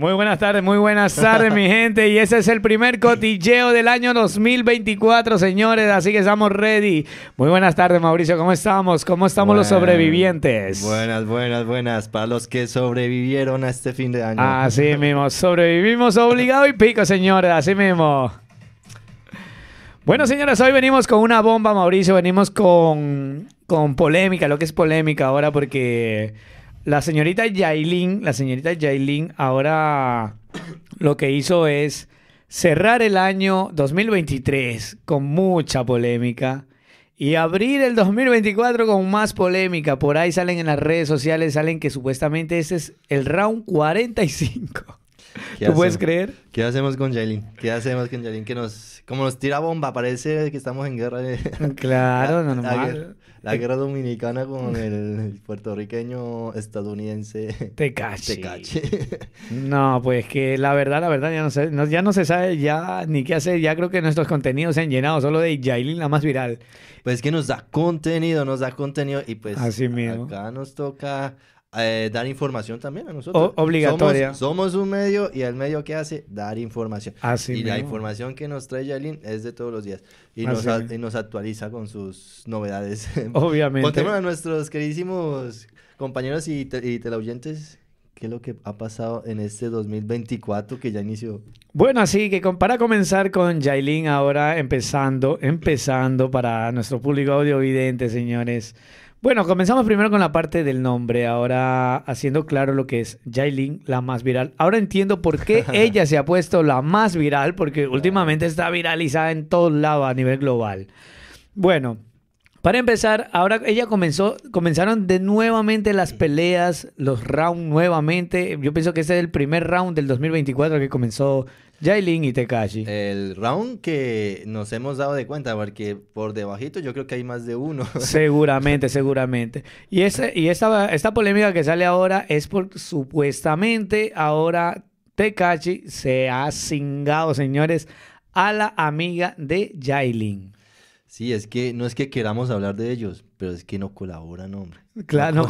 Muy buenas tardes, muy buenas tardes, mi gente. Y ese es el primer cotilleo del año 2024, señores. Así que estamos ready. Muy buenas tardes, Mauricio. ¿Cómo estamos? ¿Cómo estamos los sobrevivientes? Buenas, buenas, buenas. Para los que sobrevivieron a este fin de año. Así mismo. Sobrevivimos obligado y pico, señores. Así mismo. Bueno, señores, hoy venimos con una bomba, Mauricio. Venimos con, con polémica, lo que es polémica ahora, porque la señorita Yailin, la señorita Yailin ahora lo que hizo es cerrar el año 2023 con mucha polémica y abrir el 2024 con más polémica. Por ahí salen en las redes sociales, salen que supuestamente ese es el round 45 ¿Tú puedes creer? ¿Qué hacemos con Jailin? ¿Qué hacemos con Jailin? Que nos... Como nos tira bomba, parece que estamos en guerra. Claro, la, normal. La guerra, dominicana con el, puertorriqueño estadounidense. Te cache. Te cache. No, pues que la verdad, la verdad, ya no, ya no se sabe ya ni qué hacer. Ya creo que nuestros contenidos se han llenado solo de Jailin, la más viral. Pues que nos da contenido, nos da contenido y pues acá nos toca eh, dar información también a nosotros. obligatoria. Somos, un medio y el medio que hace dar información. Así y la información que nos trae Jailin es de todos los días y nos, actualiza con sus novedades. Obviamente. Contemos a nuestros queridísimos compañeros y, teleoyentes ¿Qué es lo que ha pasado en este 2024 que ya inició? Bueno, así que para comenzar con Jailin ahora empezando, empezando para nuestro público audiovidente, señores. Bueno, comenzamos primero con la parte del nombre, ahora haciendo claro lo que es Jailin, la más viral. Ahora entiendo por qué ella se ha puesto la más viral, porque últimamente está viralizada en todos lados a nivel global. Bueno, para empezar, ahora ella comenzó, comenzaron de nuevamente las peleas, los rounds nuevamente. Yo pienso que ese es el primer round del 2024 que comenzó Jailin y Tekashi. El round que nos hemos dado de cuenta, porque por debajito yo creo que hay más de uno. Seguramente, seguramente. Y, ese, y esta, esta polémica que sale ahora es por supuestamente ahora Tekashi se ha cingado, señores, a la amiga de Jailin. Sí, es que no es que queramos hablar de ellos, pero es que no colaboran, hombre. Claro, no,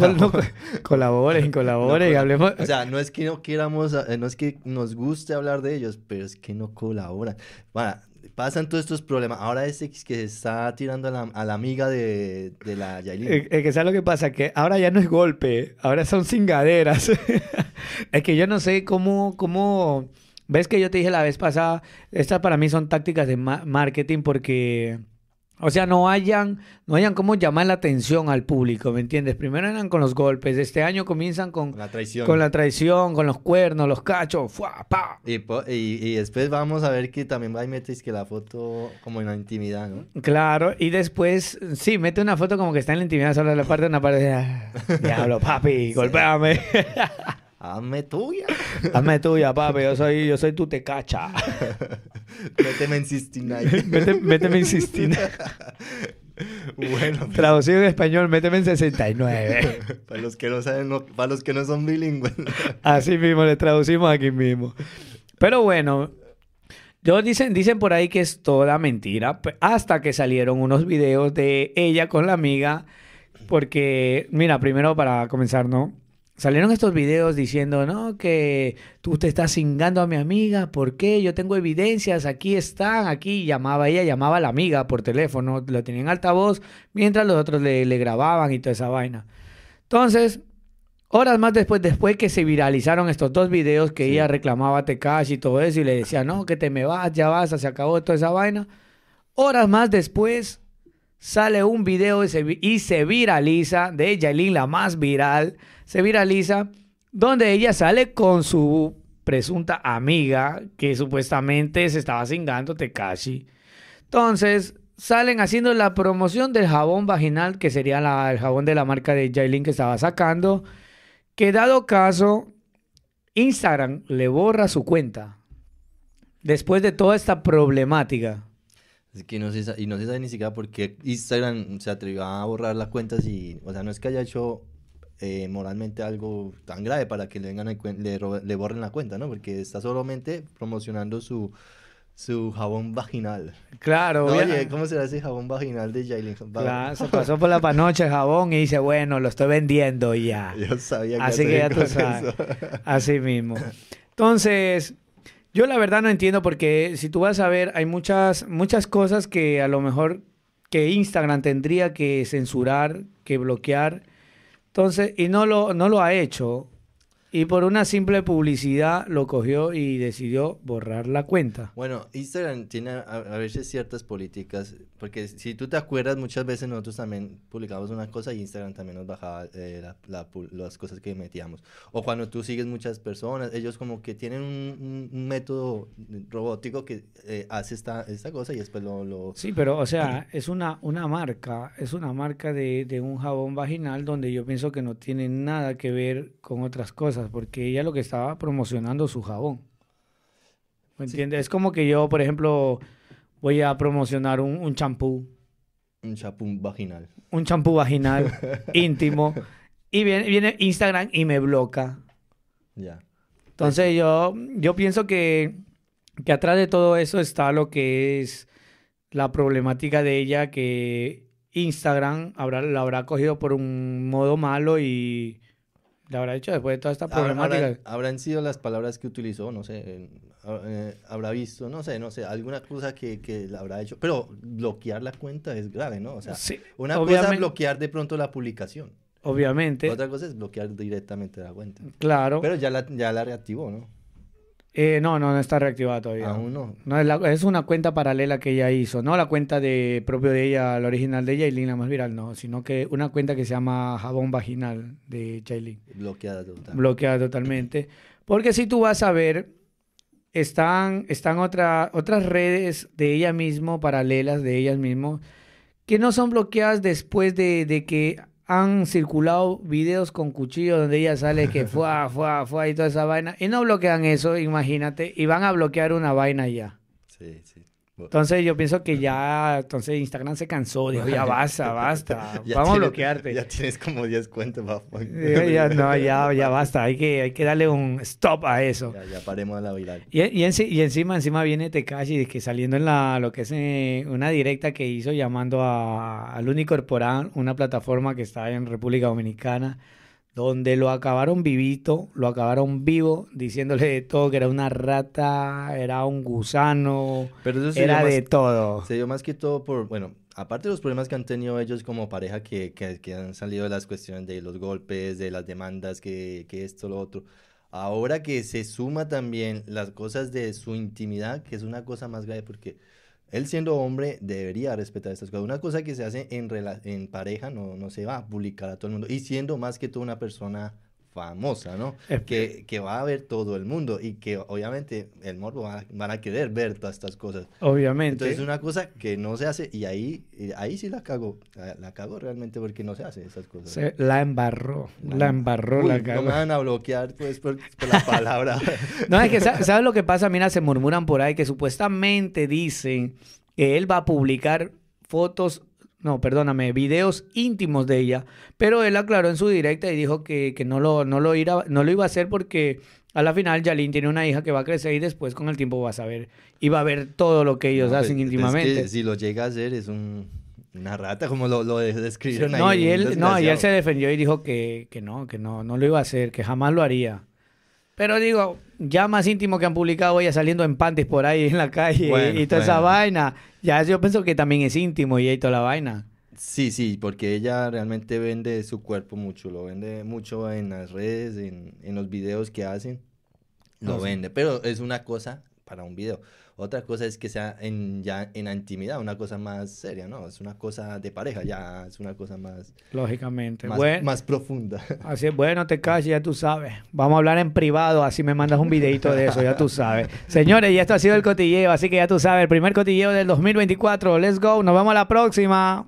colaboren, colaboren, no, hablemos. O sea, no es que no queramos, eh, no es que nos guste hablar de ellos, pero es que no colaboran. Bueno, pasan todos estos problemas. Ahora X que se está tirando a la, amiga de, la Yailin. Es, eh, eh, que ¿sabes lo que pasa? Que ahora ya no es golpe, ahora son cingaderas. es que yo no sé cómo, cómo... ¿Ves que yo te dije la vez pasada? Estas para mí son tácticas de marketing porque o sea, no hayan, no hayan cómo llamar la atención al público, ¿me entiendes? Primero eran con los golpes, este año comienzan con la traición, con, la traición, con los cuernos, los cachos, ¡fua, pa! Y, después vamos a ver que también va y metes que la foto como en la intimidad, ¿no? Claro, y después, sí, mete una foto como que está en la intimidad, solo la parte de una parte, ah, diablo, papi, golpéame. Hazme tuya. Hazme tuya, papi, yo soy, yo soy tu tecacha. Méteme en Sistina. Méteme, en Sistina. Bueno, pues. traducido en español, méteme en 69. para los que no saben, para los que no son bilingües. Así mismo, le traducimos aquí mismo. Pero bueno, yo dicen, dicen por ahí que es toda mentira, hasta que salieron unos videos de ella con la amiga, porque, mira, primero para comenzar, ¿no? Salieron estos videos diciendo, no, que tú te estás cingando a mi amiga, ¿por qué? Yo tengo evidencias, aquí están, aquí llamaba ella, llamaba a la amiga por teléfono, lo tenía en altavoz, mientras los otros le, grababan y toda esa vaina. Entonces, horas más después, después que se viralizaron estos dos videos que ella reclamaba te casi y todo eso, y le decía, no, que te me vas, ya vas, se acabó toda esa vaina. Horas más después, sale un video y se, viraliza de Jailin, la más viral, se viraliza donde ella sale con su presunta amiga que supuestamente se estaba cingando Tekashi. Entonces salen haciendo la promoción del jabón vaginal, que sería el jabón de la marca de Jailin que estaba sacando, que dado caso, Instagram le borra su cuenta después de toda esta problemática que no se, y no se sabe ni siquiera por qué Instagram se atrevió a borrar las cuentas y, o sea, no es que haya hecho eh, moralmente algo tan grave para que le, vengan le, borren la cuenta, ¿no? Porque está solamente promocionando su, su jabón vaginal. Claro. oye, ¿cómo será ese jabón vaginal de Jalen? se pasó por la panocha el jabón y dice, bueno, lo estoy vendiendo ya. Yo sabía que Así que ya Así mismo. Entonces, yo la verdad no entiendo porque si tú vas a ver, hay muchas, muchas cosas que a lo mejor que Instagram tendría que censurar, que bloquear. Entonces, y no lo, no lo ha hecho. Y por una simple publicidad lo cogió y decidió borrar la cuenta. Bueno, Instagram tiene a, veces ciertas políticas, porque si tú te acuerdas, muchas veces nosotros también publicábamos una cosa y Instagram también nos bajaba eh, las cosas que metíamos. O cuando tú sigues muchas personas, ellos como que tienen un, método robótico que eh, hace esta, esta cosa y después lo, lo... Sí, pero o sea, es una, una marca, es una marca de, de un jabón vaginal donde yo pienso que no tiene nada que ver con otras cosas porque ella lo que estaba promocionando su jabón. ¿Me Es como que yo, por ejemplo, voy a promocionar un champú. Un champú vaginal. Un champú vaginal íntimo. Y viene, Instagram y me bloca. Ya. Entonces pues yo, yo pienso que, que atrás de todo eso está lo que es la problemática de ella que Instagram habrá, la habrá cogido por un modo malo y ¿La habrá dicho después de toda esta problemática? ¿Habrán, sido las palabras que utilizó, no sé, eh, habrá visto, no sé, no sé, alguna cosa que, que la habrá hecho. Pero bloquear la cuenta es grave, ¿no? O sea, una cosa es bloquear de pronto la publicación. Obviamente. Otra cosa es bloquear directamente la cuenta. Claro. Pero ya ya la reactivó, ¿no? Eh, no, no, no está reactivada todavía. Aún no. es, una cuenta paralela que ella hizo, no la cuenta de propio de ella, la original de Jailin, la más viral, no, sino que una cuenta que se llama Jabón Vaginal de Chaylin. Bloqueada totalmente. Bloqueada totalmente. Porque si tú vas a ver, están, están otra, otras redes de ella mismo, paralelas de ellas mismo, que no son bloqueadas después de, de que han circulado videos con cuchillos donde ella sale que fue, fue, fue y toda esa vaina. Y no bloquean eso, imagínate. Y van a bloquear una vaina ya. Sí, sí. Entonces yo pienso que ya, entonces Instagram se cansó, dijo, ya basta, basta, vamos a bloquearte. Ya tienes como 10 cuentas, ya, ya, no, ya, ya basta, hay que, hay que darle un stop a eso. Ya, ya paremos a la viral. Y, encima, encima viene Tekashi, que saliendo en la, lo que es eh, una directa que hizo llamando a, al Corporal, una plataforma que está en República Dominicana, donde lo acabaron vivito, lo acabaron vivo, diciéndole de todo, que era una rata, era un gusano, era de todo. Se dio más que todo por, bueno, aparte de los problemas que han tenido ellos como pareja, que, que, que han salido de las cuestiones de los golpes, de las demandas, que, que esto, lo otro. Ahora que se suma también las cosas de su intimidad, que es una cosa más grave, porque él siendo hombre debería respetar estas cosas. Una cosa que se hace en, pareja no, se va a publicar a todo el mundo. Y siendo más que todo una persona famosa, ¿no? que, va a ver todo el mundo y que obviamente el morbo van a querer ver todas estas cosas. Obviamente. Entonces es una cosa que no se hace y ahí, eh, ahí sí la cago, la, cagó realmente porque no se hace esas cosas. la embarró, la, em- embarró, la cago. No me van a bloquear pues por la palabra. no, es que ¿sabes lo que pasa? Mira, se murmuran por ahí que supuestamente dicen que él va a publicar fotos no, perdóname, videos íntimos de ella, pero él aclaró en su directa y dijo que, que no, lo, no, lo irá no lo iba a hacer porque a la final Yalín tiene una hija que va a crecer y después con el tiempo va a saber y va a ver todo lo que ellos hacen pues, íntimamente. si lo llega a hacer es un, una rata, como lo, lo de no, Y él, no, y él se defendió y dijo que, que no, que no, no lo iba a hacer, que jamás lo haría. Pero digo, ya más íntimo que han publicado ella saliendo en panties por ahí en la calle y toda esa vaina. Ya yo pienso que también es íntimo y ahí toda la vaina. Sí, sí, porque ella realmente vende su cuerpo mucho, lo vende mucho en las redes, en, los videos que hacen, lo vende, pero es una cosa para un video. Otra cosa es que sea en, ya en intimidad, una cosa más seria, ¿no? Es una cosa de pareja, ya es una cosa más... Lógicamente. Más, profunda. Así es, bueno, te calles, ya tú sabes. Vamos a hablar en privado, así me mandas un videito de eso, ya tú sabes. Señores, y esto ha sido el cotilleo, así que ya tú sabes, el primer cotilleo del 2024. Let's go, nos vemos a la próxima.